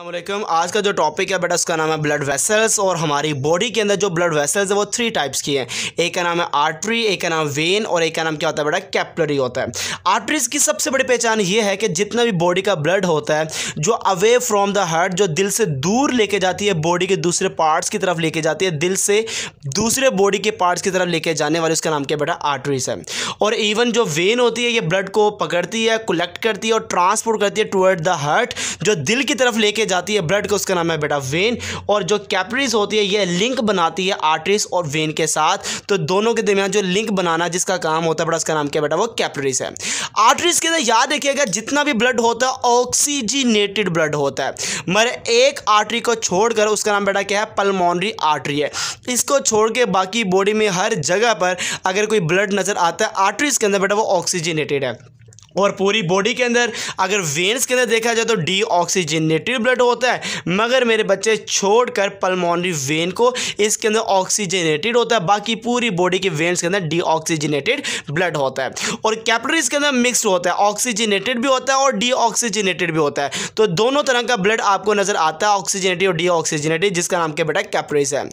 अल्लाम आज का जो टॉपिक है बेटा उसका नाम है ब्लड वेसल्स और हमारी बॉडी के अंदर जो ब्लड वेसल्स है वो थ्री टाइप्स की हैं एक का नाम है आर्टरी एक का नाम वेन और एक का नाम क्या होता है बेटा कैपलरी होता है आर्टरीज की सबसे बड़ी पहचान ये है कि जितना भी बॉडी का ब्लड होता है जो अवे फ्रॉम द हार्ट जो दिल से दूर लेके जाती है बॉडी के दूसरे पार्ट्स की तरफ लेके जाती है दिल से दूसरे बॉडी के पार्ट्स की तरफ लेके जाने वाले उसका नाम क्या बेटा आर्टरीज है और इवन जो वेन होती है ये ब्लड को पकड़ती है कलेक्ट करती है और ट्रांसपोर्ट करती है टूअर्ड द हार्ट जो दिल की तरफ लेके के जाती है ब्लड को उसका नाम है बेटा वेन और जो कैपरीज होती है ये लिंक बनाती है आर्टरीज और वेन के साथ तो दोनों के दरमियान जो लिंक बनाना जिसका काम होता है बेटा उसका नाम क्या बेटा वो कैपरीज है आर्टरीज के अंदर याद रखिएगा जितना भी ब्लड होता है ऑक्सीजिनेटेड ब्लड होता है मगर एक आर्टरी को छोड़कर उसका नाम बेटा क्या है पलमोनरी आर्टरी है इसको छोड़ के बाकी बॉडी में हर जगह पर अगर कोई ब्लड नज़र आता है आर्टरीज के अंदर बेटा वो ऑक्सीजिनेटेड है और पूरी बॉडी के अंदर अगर वेन्स के अंदर देखा जाए तो डी ऑक्सीजनेटेड ब्लड होता है मगर मेरे बच्चे छोड़कर पल्मोनरी वेन को इसके अंदर ऑक्सीजनेटेड होता है बाकी पूरी बॉडी के वेन्स के अंदर डी ऑक्सीजनेटेड ब्लड होता है और कैपिलरीज के अंदर मिक्स होता है ऑक्सीजनेटेड भी होता है और डी ऑक्सीजनेटेड भी होता है तो दोनों तरह का ब्लड आपको नज़र आता है ऑक्सीजनेटेड और डी ऑक्सीजनेटेड जिसका नाम क्या बेटा कैपरीज है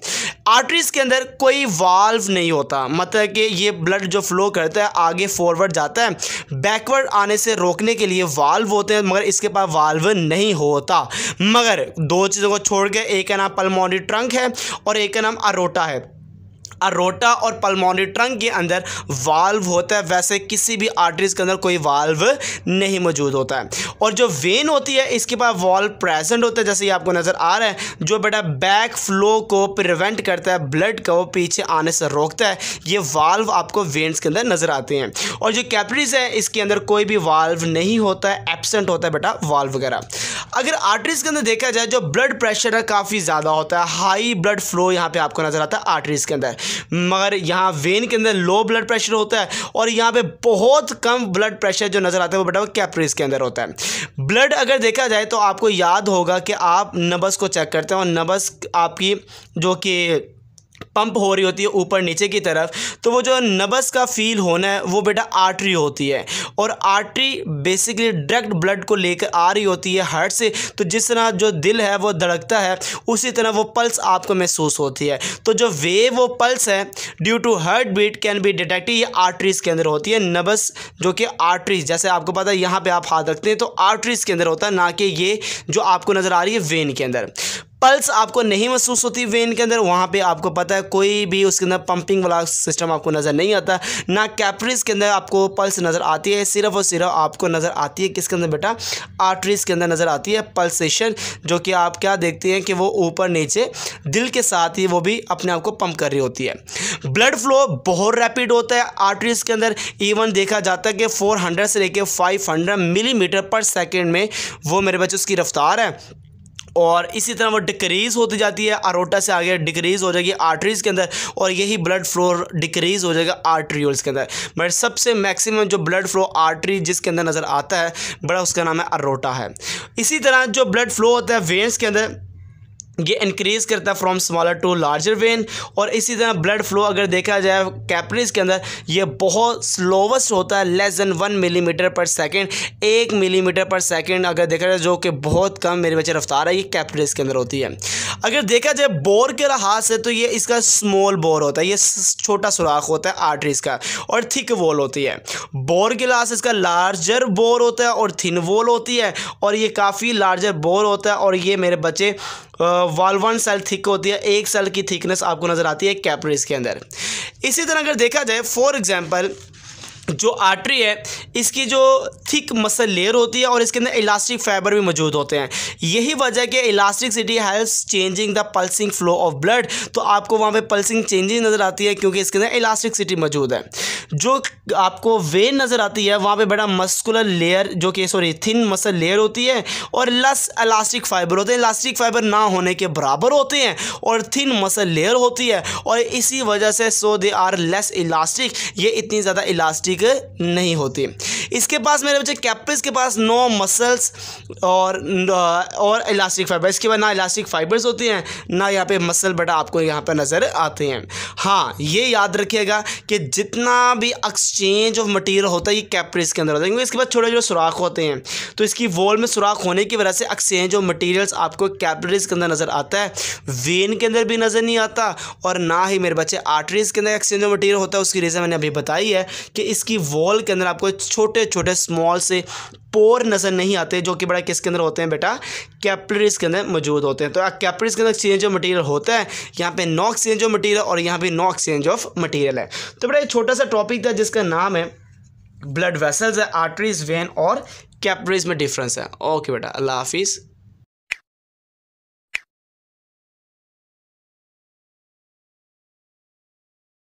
आर्टरीज के अंदर कोई वाल्व नहीं होता मतलब कि ये ब्लड जो फ्लो करता है आगे फॉरवर्ड जाता है बैकवर्ड आने से रोकने के लिए वाल्व होते हैं मगर इसके पास वाल्व नहीं होता मगर दो चीज़ों को छोड़ के एक का नाम पलमोनी ट्रंक है और एक का नाम अरोटा है अरोटा और पलमोनी ट्रंक के अंदर वाल्व होता है वैसे किसी भी आर्टरीज के अंदर कोई वाल्व नहीं मौजूद होता है और जो वेन होती है इसके पास वाल्व प्रेजेंट होता है जैसे ये आपको नज़र आ रहा है जो बेटा बैक फ्लो को प्रिवेंट करता है ब्लड को पीछे आने से रोकता है ये वाल्व आपको वेन्स के अंदर नज़र आते हैं और जो कैपरीज है इसके अंदर कोई भी वाल्व नहीं होता है एबसेंट होता है बेटा वाल्व वगैरह अगर आर्टरीज के अंदर देखा जाए जो ब्लड प्रेशर है काफ़ी ज़्यादा होता है हाई ब्लड फ्लो यहाँ पे आपको नज़र आता है आर्टरीज के अंदर मगर यहाँ वेन के अंदर लो ब्लड प्रेशर होता है और यहाँ पे बहुत कम ब्लड प्रेशर जो नज़र आता है वो बेटा वो कैपरीज के अंदर होता है ब्लड अगर देखा जाए तो आपको याद होगा कि आप नबस को चेक करते हैं और नबस आपकी जो कि पंप हो रही होती है ऊपर नीचे की तरफ तो वो जो नबस का फील होना है वो बेटा आर्टरी होती है और आर्टरी बेसिकली डायरेक्ट ब्लड को लेकर आ रही होती है हार्ट से तो जिस तरह जो दिल है वो धड़कता है उसी तरह वो पल्स आपको महसूस होती है तो जो वेव वो पल्स है due to heart beat can be detective ये आर्टरीज़ के अंदर होती है नबस जो कि आर्टरीज जैसे आपको पता है यहाँ पर आप हाथ रखते हैं तो आर्टरीज़ के अंदर होता है ना कि ये जो आपको नज़र आ रही है वेन के अंदर पल्स आपको नहीं महसूस होती वेन के अंदर वहाँ पे आपको पता है कोई भी उसके अंदर पंपिंग वाला सिस्टम आपको नज़र नहीं आता ना कैपरीज के अंदर आपको पल्स नज़र आती है सिर्फ और सिर्फ आपको नज़र आती है किसके अंदर बेटा आर्टरीज के अंदर नज़र आती है पल्सेशन जो कि आप क्या देखते हैं कि वो ऊपर नीचे दिल के साथ ही वो भी अपने आप को पंप कर रही होती है ब्लड फ्लो बहुत रैपिड होता है आर्टरीज के अंदर इवन देखा जाता है कि फोर से लेकर फाइव मिलीमीटर पर सेकेंड में वो मेरे बच्चे उसकी रफ्तार है और इसी तरह वो डिक्रीज़ होती जाती है आरोटा से आगे डिक्रीज़ हो जाएगी आर्टरीज़ के अंदर और यही ब्लड फ्लो डिक्रीज़ हो जाएगा आर्ट्रियोल्स के अंदर बट सबसे मैक्सिमम जो ब्लड फ्लो आर्टरी जिसके अंदर नज़र आता है बड़ा उसका नाम है अरोटा है इसी तरह जो ब्लड फ्लो होता है वेंस के अंदर ये इंक्रीज़ करता है from smaller to larger vein और इसी तरह ब्लड फ्लो अगर देखा जाए कैपरीज के अंदर ये बहुत स्लोवेस्ट होता है less than one millimetre per second एक मिलीमीटर पर सेकंड अगर देखा जाए जो कि बहुत कम मेरे बच्चे रफ्तार है ये कैपरीज के अंदर होती है अगर देखा जाए बोर के लिहाज से तो ये इसका स्मॉल बोर होता है ये छोटा सुराख होता है आर्टरीज का और थिक वॉल होती है बोर के लिहाज से इसका लार्जर बोर होता है और थिन वॉल होती है और ये काफ़ी लार्जर बोर होता है और ये मेरे बच्चे वॉल वन सेल थिक होती है एक सेल की थिकनेस आपको नज़र आती है कैपरीज के अंदर इसी तरह अगर देखा जाए फॉर एग्जाम्पल जो आर्टरी है इसकी जो थिक मसल लेयर होती है और इसके अंदर इलास्टिक फाइबर भी मौजूद होते हैं यही वजह कि elasticity helps changing the pulsing flow of blood तो आपको वहाँ पे पल्सिंग चेंजिंग नज़र आती है क्योंकि इसके अंदर इलास्टिक सिटी मौजूद है जो आपको वेन नज़र आती है वहाँ पे बड़ा मस्कुलर लेयर जो कि सॉरी थिन मसल लेयर होती है और लस अलास्टिक फाइबर होते हैं इलास्टिक फाइबर ना होने के बराबर होते हैं और थिन मसल लेयर होती है और इसी वजह से so they are less elastic ये इतनी ज़्यादा इलास्टिक नहीं होती इसके पास मेरे बच्चे कैप्रिस के पास नो मसल्स और और इलास्टिक फाइबर इसके बाद ना इलास्टिक फाइबर्स होती हैं ना यहाँ पे मसल बड़ा आपको यहाँ पर नज़र आते हैं हाँ ये याद रखिएगा कि जितना भी एक्सचेंज ऑफ मटीरियल होता है ये कैप्रिस के अंदर होता है क्योंकि इसके बाद छोटे छोटे सुराख होते हैं तो इसकी वॉल में सुराख होने की वजह से एक्सचेंज ऑफ मटीरियल्स आपको कैप्रिस के अंदर नज़र आता है वेन के अंदर भी नज़र नहीं आता और ना ही मेरे बच्चे आर्टरीज के अंदर एक्सचेंज ऑफ मटीरियल होता है उसकी रीज़न मैंने अभी बताई है कि इसकी वॉल के अंदर आपको छोटे छोटे स्मॉल से पोर नज़र नहीं आते जो कि बड़ा किसके अंदर होते हैं बेटा कैपलरीज के अंदर मौजूद होते हैं तो कैपलरीज के अंदर चेंज ऑफ मटेरियल होता है यहाँ पे नॉक एक्सचेंज ऑफ मटेरियल और यहाँ पे नॉक एक्सचेंज ऑफ मटेरियल है तो बेटा एक छोटा सा टॉपिक था जिसका नाम है ब्लड वेसल्स है आर्टरीज वेन और कैपलरीज में डिफरेंस है ओके बेटा अल्लाह हाफिज़